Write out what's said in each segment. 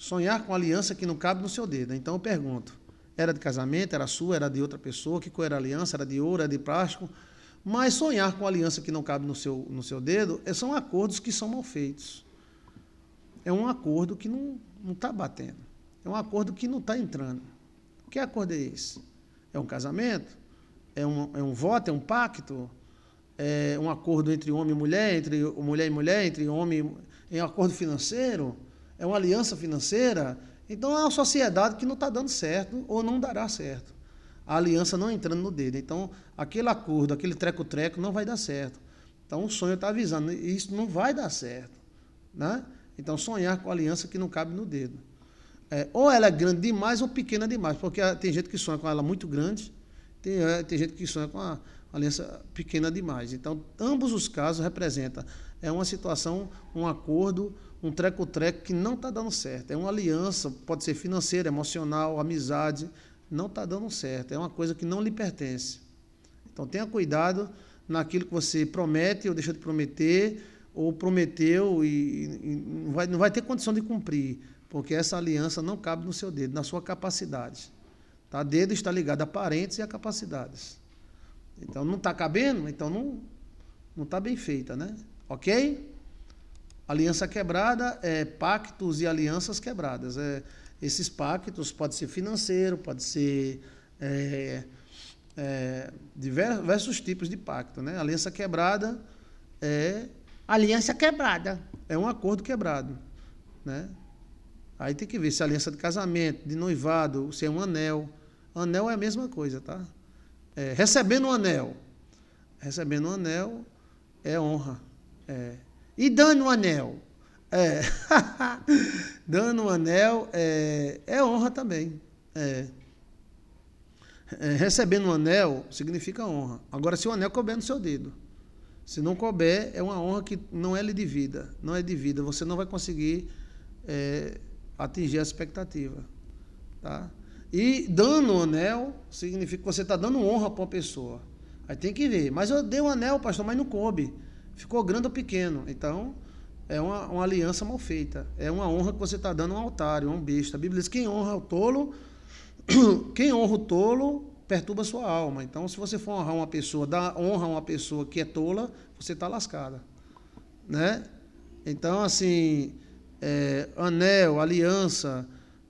sonhar com aliança que não cabe no seu dedo. Então eu pergunto: era de casamento, era sua, era de outra pessoa, que cor era a aliança, era de ouro, era de plástico? Mas sonhar com aliança que não cabe no seu, no seu dedo é, são acordos que são mal feitos. É um acordo que não está batendo. É um acordo que não está entrando. Que acordo é esse? É um casamento? É um, é um voto? É um pacto? É um acordo entre homem e mulher? Entre mulher e mulher? Entre homem e. É um acordo financeiro? é uma aliança financeira, então é uma sociedade que não está dando certo ou não dará certo. A aliança não entrando no dedo. Então, aquele acordo, aquele treco-treco não vai dar certo. Então, o sonho está avisando, né? isso não vai dar certo. Né? Então, sonhar com aliança que não cabe no dedo. É, ou ela é grande demais ou pequena demais, porque ah, tem gente que sonha com ela muito grande, tem, é, tem gente que sonha com a aliança pequena demais. Então, ambos os casos representam é uma situação, um acordo, um treco-treco que não está dando certo. É uma aliança, pode ser financeira, emocional, amizade, não está dando certo. É uma coisa que não lhe pertence. Então tenha cuidado naquilo que você promete ou deixou de prometer, ou prometeu e, e não, vai, não vai ter condição de cumprir, porque essa aliança não cabe no seu dedo, na sua capacidade. Tá? Dedo está ligado a parentes e a capacidades. Então não está cabendo, então não está bem feita, né? Ok? Aliança quebrada é pactos e alianças quebradas. É, esses pactos pode ser financeiro, pode ser é, é, diversos tipos de pacto. Né? Aliança quebrada é. Aliança quebrada. É um acordo quebrado. Né? Aí tem que ver se é aliança de casamento, de noivado, se é um anel. Anel é a mesma coisa, tá? É, recebendo um anel. Recebendo um anel é honra. É. E dando um anel? É. dando um anel é, é honra também. É. É, recebendo um anel significa honra. Agora, se o anel couber no seu dedo, se não couber, é uma honra que não é lhe vida Não é vida Você não vai conseguir é, atingir a expectativa. Tá? E dando um anel significa que você está dando honra para uma pessoa. Aí tem que ver. Mas eu dei um anel, pastor, mas não coube. Ficou grande ou pequeno. Então, é uma, uma aliança mal feita. É uma honra que você está dando a um altar a um besta. A Bíblia diz: quem honra o tolo, quem honra o tolo, perturba a sua alma. Então, se você for honrar uma pessoa, dar honra a uma pessoa que é tola, você está lascada. Né? Então, assim, é, anel, aliança,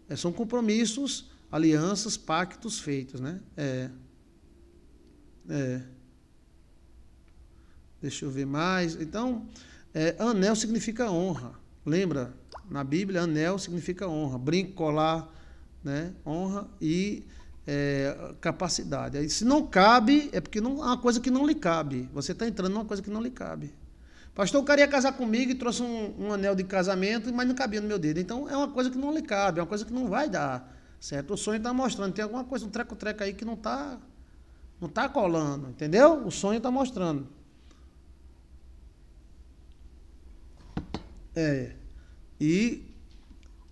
é, são compromissos, alianças, pactos feitos. Né? É. É. Deixa eu ver mais. Então, é, anel significa honra. Lembra? Na Bíblia, anel significa honra. Brinco, colar, né? honra e é, capacidade. Aí, se não cabe, é porque não, é uma coisa que não lhe cabe. Você está entrando numa coisa que não lhe cabe. Pastor, eu queria casar comigo e trouxe um, um, anel de casamento, mas não cabia no meu dedo. Então, é uma coisa que não lhe cabe, é uma coisa que não vai dar. Certo? O sonho está mostrando. Tem alguma coisa, um treco-treco aí que não está não tá colando, entendeu? O sonho está mostrando. É. E.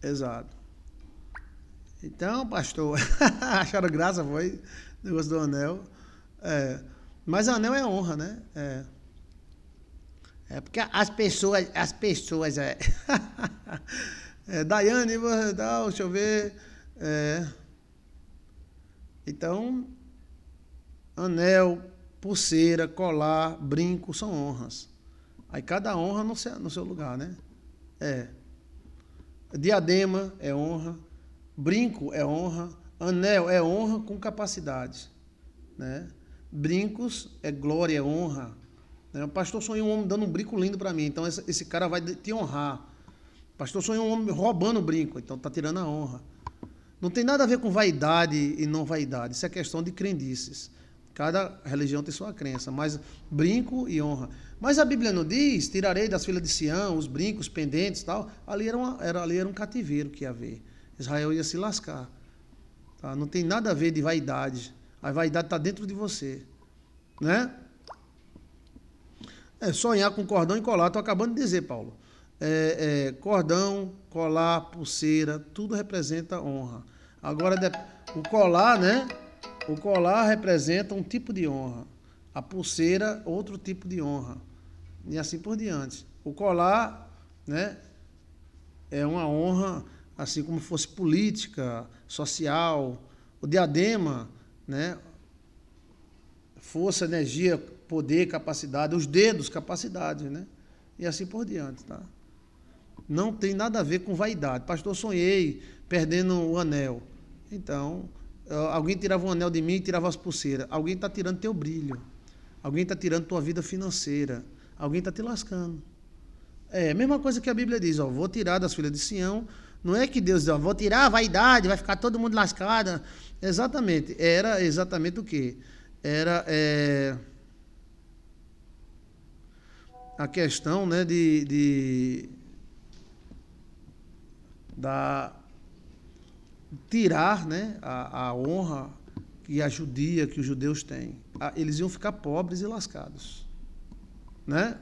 Exato. Então, pastor, acharam graça, foi negócio do anel. É. Mas anel é honra, né? É. É porque as pessoas. As pessoas. É. é Daiane, deixa eu ver. É. Então, anel, pulseira, colar, brinco são honras. Aí cada honra no seu, no seu lugar, né? É. Diadema é honra, brinco é honra, anel é honra com capacidade, né? Brincos é glória, é honra. Né? O pastor sonhou um homem dando um brinco lindo para mim, então esse cara vai te honrar. O pastor sonhou um homem roubando o brinco, então tá tirando a honra. Não tem nada a ver com vaidade e não vaidade, isso é questão de crendices. Cada religião tem sua crença, mas brinco e honra. Mas a Bíblia não diz, tirarei das filhas de Sião os brincos, pendentes pendentes tal. Ali era, uma, era, ali era um cativeiro que ia haver. Israel ia se lascar. Tá? Não tem nada a ver de vaidade. A vaidade está dentro de você. Né? É sonhar com cordão e colar. Estou acabando de dizer, Paulo. É, é, cordão, colar, pulseira, tudo representa honra. Agora, o colar, né? O colar representa um tipo de honra, a pulseira, outro tipo de honra, e assim por diante. O colar né, é uma honra, assim como fosse política, social. O diadema, né, força, energia, poder, capacidade. Os dedos, capacidade, né? E assim por diante, tá? Não tem nada a ver com vaidade. Pastor, sonhei perdendo o anel. Então, Alguém tirava um anel de mim e tirava as pulseiras. Alguém está tirando teu brilho. Alguém está tirando tua vida financeira. Alguém está te lascando. É a mesma coisa que a Bíblia diz, ó, vou tirar das filhas de Sião. Não é que Deus diz, ó, vou tirar a vaidade, vai ficar todo mundo lascado. Exatamente. Era exatamente o que? Era é, a questão né, de, de da tirar né, a, a honra que a judia, que os judeus têm. Eles iam ficar pobres e lascados. Né?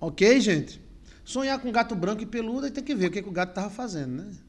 Ok, gente? Sonhar com gato branco e peludo, aí tem que ver o que, é que o gato estava fazendo, né?